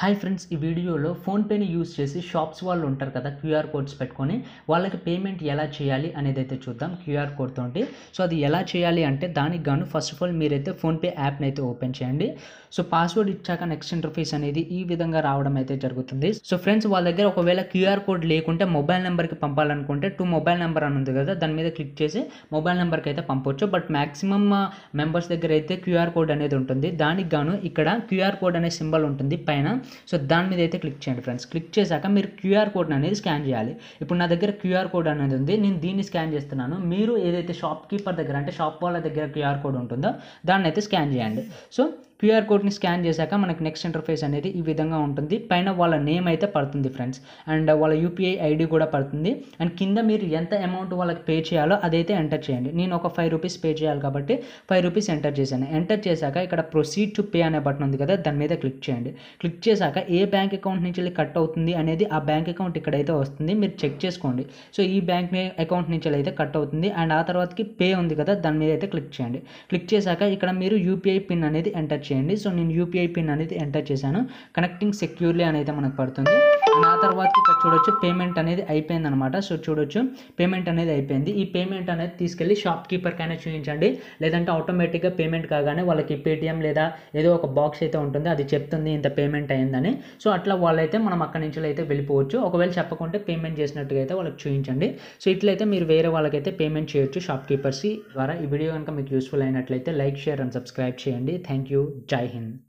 hi friends ఈ వీడియోలో ఫోన్పేని use చేసి షాప్స్ వాళ్ళు ఉంటారు కదా క్యూఆర్ కోడ్స్ పెట్టుకొని వాళ్ళకి పేమెంట్ ఎలా చేయాలి అనేది అయితే చూద్దాం క్యూఆర్ కోడ్తో సో అది ఎలా చేయాలి అంటే దానికి గాను ఫస్ట్ ఆఫ్ ఆల్ మీరైతే ఫోన్పే యాప్ని అయితే ఓపెన్ చేయండి సో పాస్వర్డ్ ఇచ్చాక నెక్స్ట్ ఇంటర్ఫీస్ అనేది ఈ విధంగా రావడం అయితే జరుగుతుంది సో ఫ్రెండ్స్ వాళ్ళ దగ్గర ఒకవేళ క్యూఆర్ కోడ్ లేకుంటే మొబైల్ నెంబర్కి పంపాలనుకుంటే టూ మొబైల్ నెంబర్ అని ఉంది కదా దాని మీద క్లిక్ చేసి మొబైల్ నెంబర్కి అయితే పంపొచ్చు బట్ మ్యాక్సిమమ్ మెంబర్స్ దగ్గర అయితే క్యూఆర్ కోడ్ అనేది ఉంటుంది దానికి గాను ఇక్కడ క్యూఆర్ కోడ్ అనే సింబల్ ఉంటుంది పైన సో దాని మీద అయితే క్లిక్ చేయండి ఫ్రెండ్స్ క్లిక్ చేశాక మీరు క్యూఆర్ కోడ్ అనేది స్కాన్ చేయాలి ఇప్పుడు నా దగ్గర క్యూఆర్ కోడ్ అనేది ఉంది నేను దీన్ని స్కాన్ చేస్తున్నాను మీరు ఏదైతే షాప్ కీపర్ దగ్గర అంటే షాప్ వాళ్ళ దగ్గర క్యూఆర్ కోడ్ ఉంటుందో దాన్ని అయితే స్కాన్ చేయండి సో క్యూఆర్ కోడ్ని స్కాన్ చేశాక మనకి నెక్స్ట్ ఇంటర్ఫేస్ అనేది ఈ విధంగా ఉంటుంది పైన వాళ్ళ నేమ్ అయితే పడుతుంది ఫ్రెండ్స్ అండ్ వాళ్ళ యూపీఐ ఐడి కూడా పడుతుంది అండ్ కింద మీరు ఎంత అమౌంట్ వాళ్ళకి పే చేయాలో అదైతే ఎంటర్ చేయండి నేను ఒక ఫైవ్ రూపీస్ పే చేయాలి కాబట్టి ఫైవ్ రూపీస్ ఎంటర్ చేశాను ఎంటర్ చేశాక ఇక్కడ ప్రొసీడ్ టు పే అనే బటన్ ఉంది కదా దాని మీద క్లిక్ చేయండి క్లిక్ చేశాక ఏ బ్యాంక్ అకౌంట్ నుంచి వెళ్ళి కట్ అవుతుంది అనేది ఆ బ్యాంక్ అకౌంట్ ఇక్కడైతే వస్తుంది మీరు చెక్ చేసుకోండి సో ఈ బ్యాంక్ అకౌంట్ నుంచి అయితే కట్ అవుతుంది అండ్ ఆ తర్వాతకి పే ఉంది కదా దాని మీద అయితే క్లిక్ చేయండి క్లిక్ చేశాక ఇక్కడ మీరు యూపీఐ పిన్ అనేది ఎంటర్ చేయండి సో నేను యూపీఐ పిన్ అనేది ఎంటర్ చేశాను కనెక్టింగ్ సెక్యూర్లీ అనేది మనకు పడుతుంది నా తర్వాత ఇక్కడ చూడొచ్చు పేమెంట్ అనేది అయిపోయింది అనమాట సో చూడొచ్చు పేమెంట్ అనేది అయిపోయింది ఈ పేమెంట్ అనేది తీసుకెళ్ళి షాప్ కీపర్ కైనా చూపించండి లేదంటే ఆటోమేటిక్గా పేమెంట్ కాగానే వాళ్ళకి పేటిఎం లేదా ఏదో ఒక బాక్స్ అయితే ఉంటుంది అది చెప్తుంది ఇంత పేమెంట్ అయిందని సో అట్లా వాళ్ళైతే మనం అక్కడి నుంచి అయితే వెళ్ళిపోవచ్చు ఒకవేళ చెప్పకుంటే పేమెంట్ చేసినట్టుగా అయితే వాళ్ళకి చూపించండి సో ఇట్లయితే మీరు వేరే వాళ్ళకైతే పేమెంట్ చేయొచ్చు షాప్ కీపర్స్ ద్వారా ఈ వీడియో కనుక మీకు యూస్ఫుల్ అయినట్లయితే లైక్ షేర్ అండ్ సబ్స్క్రైబ్ చేయండి థ్యాంక్ యూ జై హింద్